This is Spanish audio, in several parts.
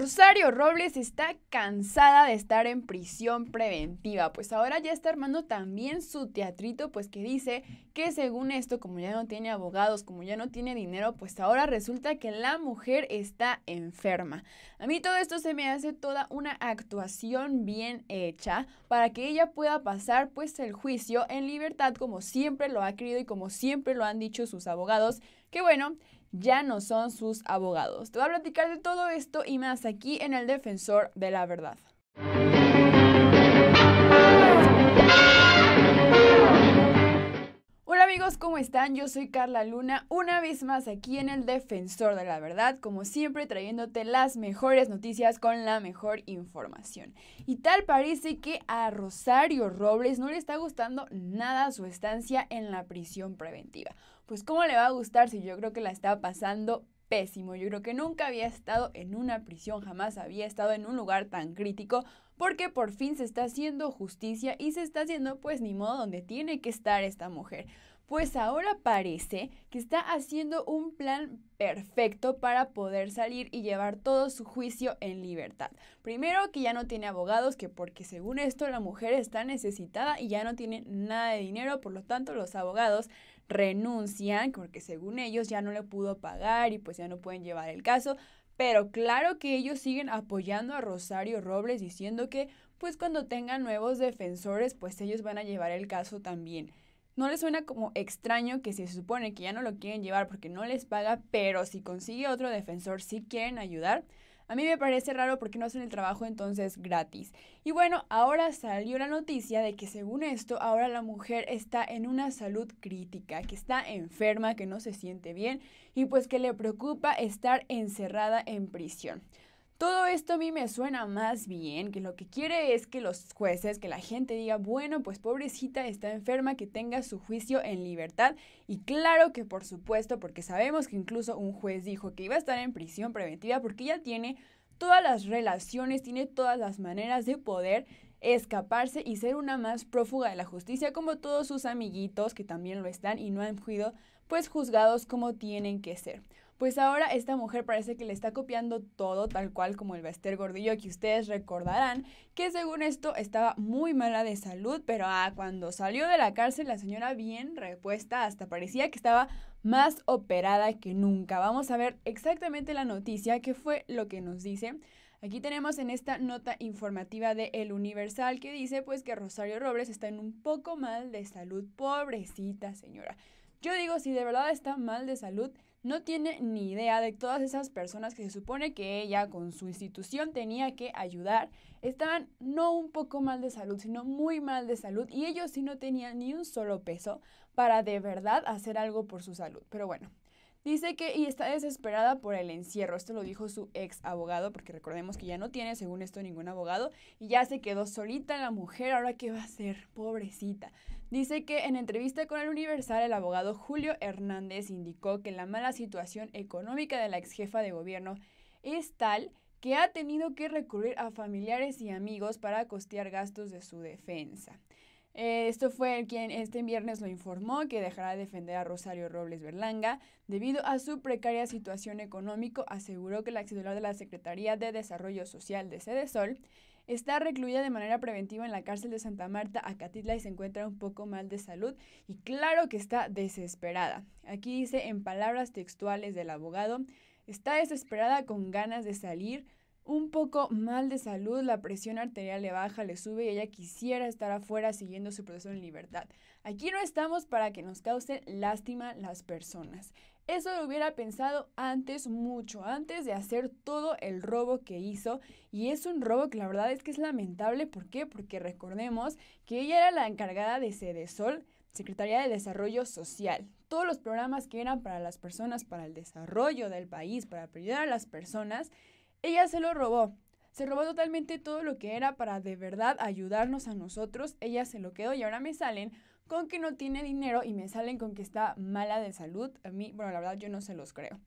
Rosario Robles está cansada de estar en prisión preventiva, pues ahora ya está armando también su teatrito, pues que dice que según esto, como ya no tiene abogados, como ya no tiene dinero, pues ahora resulta que la mujer está enferma. A mí todo esto se me hace toda una actuación bien hecha para que ella pueda pasar pues el juicio en libertad como siempre lo ha querido y como siempre lo han dicho sus abogados, que bueno, ya no son sus abogados. Te voy a platicar de todo esto y más aquí en El Defensor de la Verdad. Hola amigos, ¿cómo están? Yo soy Carla Luna, una vez más aquí en el Defensor de la Verdad, como siempre trayéndote las mejores noticias con la mejor información. Y tal parece que a Rosario Robles no le está gustando nada su estancia en la prisión preventiva pues cómo le va a gustar si yo creo que la estaba pasando pésimo. Yo creo que nunca había estado en una prisión, jamás había estado en un lugar tan crítico, porque por fin se está haciendo justicia y se está haciendo pues ni modo donde tiene que estar esta mujer. Pues ahora parece que está haciendo un plan perfecto para poder salir y llevar todo su juicio en libertad. Primero que ya no tiene abogados, que porque según esto la mujer está necesitada y ya no tiene nada de dinero, por lo tanto los abogados renuncian porque según ellos ya no le pudo pagar y pues ya no pueden llevar el caso. Pero claro que ellos siguen apoyando a Rosario Robles diciendo que pues cuando tengan nuevos defensores pues ellos van a llevar el caso también. ¿No les suena como extraño que se supone que ya no lo quieren llevar porque no les paga, pero si consigue otro defensor sí quieren ayudar? A mí me parece raro porque no hacen el trabajo entonces gratis. Y bueno, ahora salió la noticia de que según esto, ahora la mujer está en una salud crítica, que está enferma, que no se siente bien y pues que le preocupa estar encerrada en prisión. Todo esto a mí me suena más bien que lo que quiere es que los jueces, que la gente diga, bueno, pues pobrecita está enferma, que tenga su juicio en libertad. Y claro que por supuesto, porque sabemos que incluso un juez dijo que iba a estar en prisión preventiva porque ya tiene todas las relaciones, tiene todas las maneras de poder escaparse y ser una más prófuga de la justicia como todos sus amiguitos que también lo están y no han sido pues juzgados como tienen que ser. Pues ahora esta mujer parece que le está copiando todo tal cual como el Bester Gordillo que ustedes recordarán, que según esto estaba muy mala de salud, pero ah, cuando salió de la cárcel la señora bien repuesta, hasta parecía que estaba más operada que nunca. Vamos a ver exactamente la noticia, que fue lo que nos dice. Aquí tenemos en esta nota informativa de El Universal que dice pues que Rosario Robles está en un poco mal de salud, pobrecita señora. Yo digo, si de verdad está mal de salud, no tiene ni idea de todas esas personas que se supone que ella con su institución tenía que ayudar, estaban no un poco mal de salud, sino muy mal de salud y ellos sí no tenían ni un solo peso para de verdad hacer algo por su salud. Pero bueno, Dice que y está desesperada por el encierro. Esto lo dijo su ex abogado, porque recordemos que ya no tiene, según esto, ningún abogado y ya se quedó solita la mujer. Ahora, ¿qué va a hacer? Pobrecita. Dice que en entrevista con el Universal, el abogado Julio Hernández indicó que la mala situación económica de la ex jefa de gobierno es tal que ha tenido que recurrir a familiares y amigos para costear gastos de su defensa. Eh, esto fue quien este viernes lo informó que dejará de defender a Rosario Robles Berlanga debido a su precaria situación económica. Aseguró que la titular de la Secretaría de Desarrollo Social de Sede Sol está recluida de manera preventiva en la cárcel de Santa Marta, Acatitla, y se encuentra un poco mal de salud y claro que está desesperada. Aquí dice en palabras textuales del abogado, está desesperada con ganas de salir un poco mal de salud, la presión arterial le baja, le sube y ella quisiera estar afuera siguiendo su proceso en libertad. Aquí no estamos para que nos cause lástima las personas. Eso lo hubiera pensado antes, mucho antes de hacer todo el robo que hizo. Y es un robo que la verdad es que es lamentable. ¿Por qué? Porque recordemos que ella era la encargada de Cedesol, Secretaría de Desarrollo Social. Todos los programas que eran para las personas, para el desarrollo del país, para ayudar a las personas, ella se lo robó. Se robó totalmente todo lo que era para de verdad ayudarnos a nosotros. Ella se lo quedó y ahora me salen con que no tiene dinero y me salen con que está mala de salud. A mí, bueno, la verdad yo no se los creo.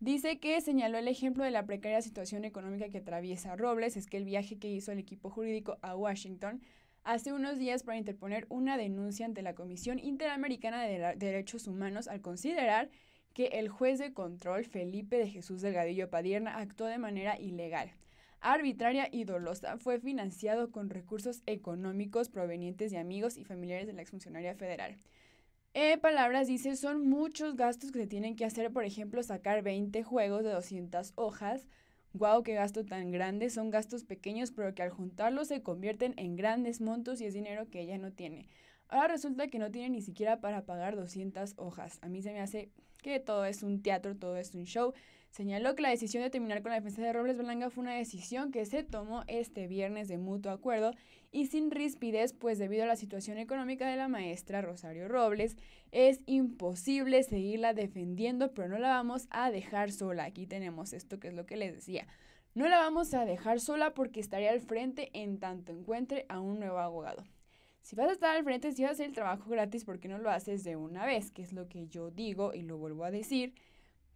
Dice que señaló el ejemplo de la precaria situación económica que atraviesa Robles, es que el viaje que hizo el equipo jurídico a Washington hace unos días para interponer una denuncia ante la Comisión Interamericana de Derechos Humanos al considerar que el juez de control Felipe de Jesús Delgadillo Padierna actuó de manera ilegal, arbitraria y dolosa. Fue financiado con recursos económicos provenientes de amigos y familiares de la exfuncionaria federal. En palabras dice, son muchos gastos que se tienen que hacer, por ejemplo, sacar 20 juegos de 200 hojas. ¡Guau, qué gasto tan grande! Son gastos pequeños, pero que al juntarlos se convierten en grandes montos y es dinero que ella no tiene. Ahora resulta que no tiene ni siquiera para pagar 200 hojas. A mí se me hace que todo es un teatro, todo es un show. Señaló que la decisión de terminar con la defensa de Robles Blanca fue una decisión que se tomó este viernes de mutuo acuerdo y sin rispidez, pues debido a la situación económica de la maestra Rosario Robles, es imposible seguirla defendiendo, pero no la vamos a dejar sola. Aquí tenemos esto que es lo que les decía. No la vamos a dejar sola porque estaría al frente en tanto encuentre a un nuevo abogado. Si vas a estar al frente, si vas a hacer el trabajo gratis, ¿por qué no lo haces de una vez? Que es lo que yo digo y lo vuelvo a decir.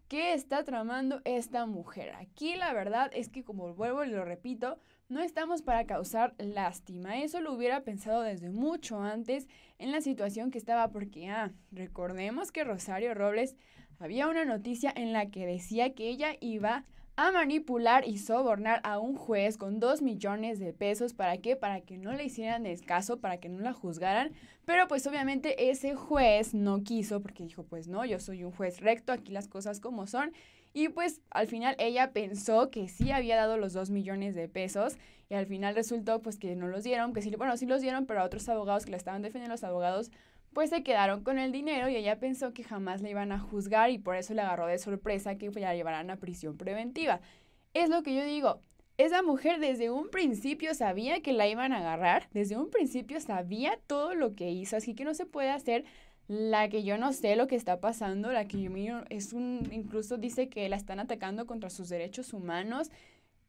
¿Qué está tramando esta mujer? Aquí la verdad es que, como vuelvo y lo repito, no estamos para causar lástima. Eso lo hubiera pensado desde mucho antes en la situación que estaba, porque, ah, recordemos que Rosario Robles había una noticia en la que decía que ella iba a manipular y sobornar a un juez con dos millones de pesos. ¿Para qué? Para que no le hicieran el caso, para que no la juzgaran. Pero pues obviamente ese juez no quiso porque dijo, pues no, yo soy un juez recto, aquí las cosas como son. Y pues al final ella pensó que sí había dado los dos millones de pesos y al final resultó pues que no los dieron, que sí, bueno, sí los dieron, pero a otros abogados que la estaban defendiendo, los abogados pues se quedaron con el dinero y ella pensó que jamás le iban a juzgar y por eso le agarró de sorpresa que la llevaran a prisión preventiva. Es lo que yo digo, esa mujer desde un principio sabía que la iban a agarrar, desde un principio sabía todo lo que hizo, así que no se puede hacer la que yo no sé lo que está pasando, la que yo es un, incluso dice que la están atacando contra sus derechos humanos.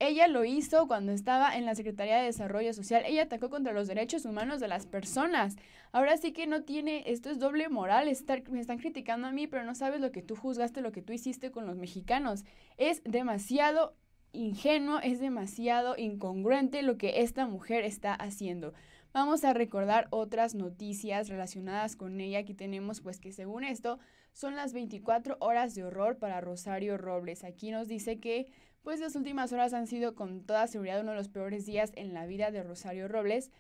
Ella lo hizo cuando estaba en la Secretaría de Desarrollo Social. Ella atacó contra los derechos humanos de las personas. Ahora sí que no tiene, esto es doble moral. me están criticando a mí, pero no sabes lo que tú juzgaste, lo que tú hiciste con los mexicanos. Es demasiado ingenuo, es demasiado incongruente lo que esta mujer está haciendo. Vamos a recordar otras noticias relacionadas con ella. Aquí tenemos pues que según esto son las 24 horas de horror para Rosario Robles. Aquí nos dice que pues las últimas horas han sido con toda seguridad uno de los peores días en la vida de Rosario Robles.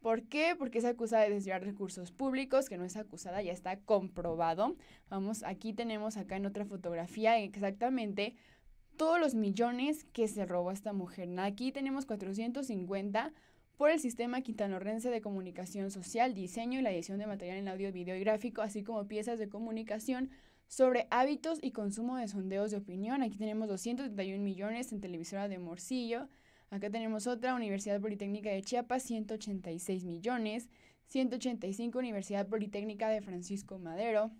¿Por qué? Porque es acusada de desviar recursos públicos, que no es acusada, ya está comprobado. Vamos, aquí tenemos acá en otra fotografía exactamente todos los millones que se robó esta mujer. Aquí tenemos 450 por el sistema quintanorrense de comunicación social, diseño y la edición de material en audio, video y gráfico, así como piezas de comunicación sobre hábitos y consumo de sondeos de opinión, aquí tenemos 231 millones en televisora de Morcillo. Acá tenemos otra, Universidad Politécnica de Chiapas, 186 millones. 185, Universidad Politécnica de Francisco Madero.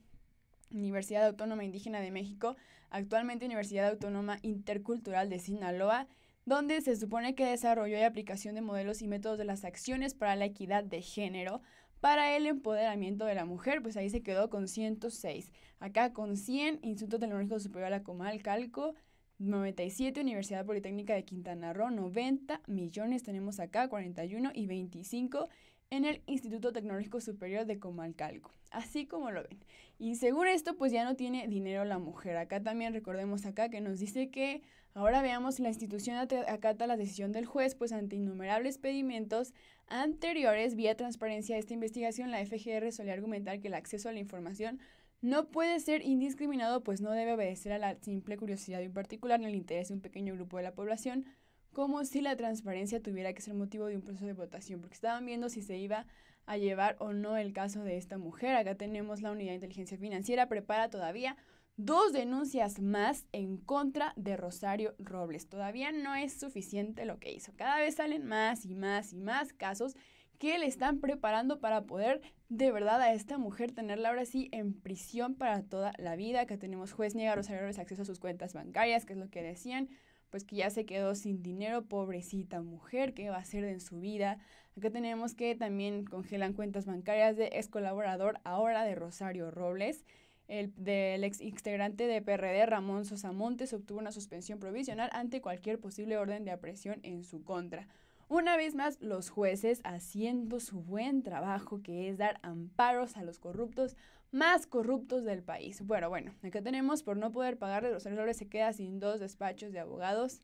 Universidad Autónoma Indígena de México, actualmente Universidad Autónoma Intercultural de Sinaloa, donde se supone que desarrolló y aplicación de modelos y métodos de las acciones para la equidad de género para el empoderamiento de la mujer, pues ahí se quedó con 106. Acá con 100, Instituto Tecnológico Superior a la Comal Calco, 97, Universidad Politécnica de Quintana Roo, 90 millones tenemos acá, 41 y 25 en el Instituto Tecnológico Superior de Comalcalco, así como lo ven. Y seguro esto, pues ya no tiene dinero la mujer. Acá también recordemos acá que nos dice que ahora veamos la institución acata la decisión del juez, pues ante innumerables pedimentos anteriores vía transparencia de esta investigación, la FGR solía argumentar que el acceso a la información no puede ser indiscriminado, pues no debe obedecer a la simple curiosidad de un particular ni el interés de un pequeño grupo de la población, como si la transparencia tuviera que ser motivo de un proceso de votación, porque estaban viendo si se iba a llevar o no el caso de esta mujer. Acá tenemos la Unidad de Inteligencia Financiera, prepara todavía dos denuncias más en contra de Rosario Robles. Todavía no es suficiente lo que hizo. Cada vez salen más y más y más casos que le están preparando para poder de verdad a esta mujer tenerla ahora sí en prisión para toda la vida. Acá tenemos juez niega a Rosario Robles acceso a sus cuentas bancarias, que es lo que decían pues que ya se quedó sin dinero, pobrecita mujer, ¿qué va a hacer en su vida? Acá tenemos que también congelan cuentas bancarias de ex colaborador ahora de Rosario Robles. El del ex integrante de PRD Ramón Montes obtuvo una suspensión provisional ante cualquier posible orden de apresión en su contra. Una vez más, los jueces haciendo su buen trabajo que es dar amparos a los corruptos más corruptos del país. Bueno, bueno, acá tenemos por no poder pagarle, Rosario Robles se queda sin dos despachos de abogados.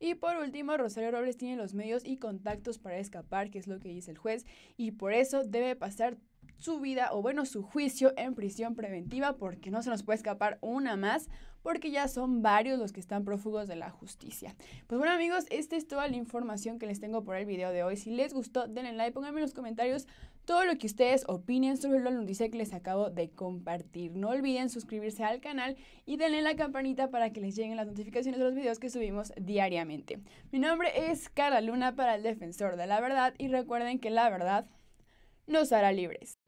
Y por último, Rosario Robles tiene los medios y contactos para escapar, que es lo que dice el juez, y por eso debe pasar su vida o bueno, su juicio en prisión preventiva porque no se nos puede escapar una más porque ya son varios los que están prófugos de la justicia. Pues bueno amigos, esta es toda la información que les tengo por el video de hoy. Si les gustó, denle like, pónganme en los comentarios todo lo que ustedes opinen sobre la noticia que les acabo de compartir. No olviden suscribirse al canal y denle la campanita para que les lleguen las notificaciones de los videos que subimos diariamente. Mi nombre es Cara Luna para el Defensor de la Verdad y recuerden que la verdad nos hará libres.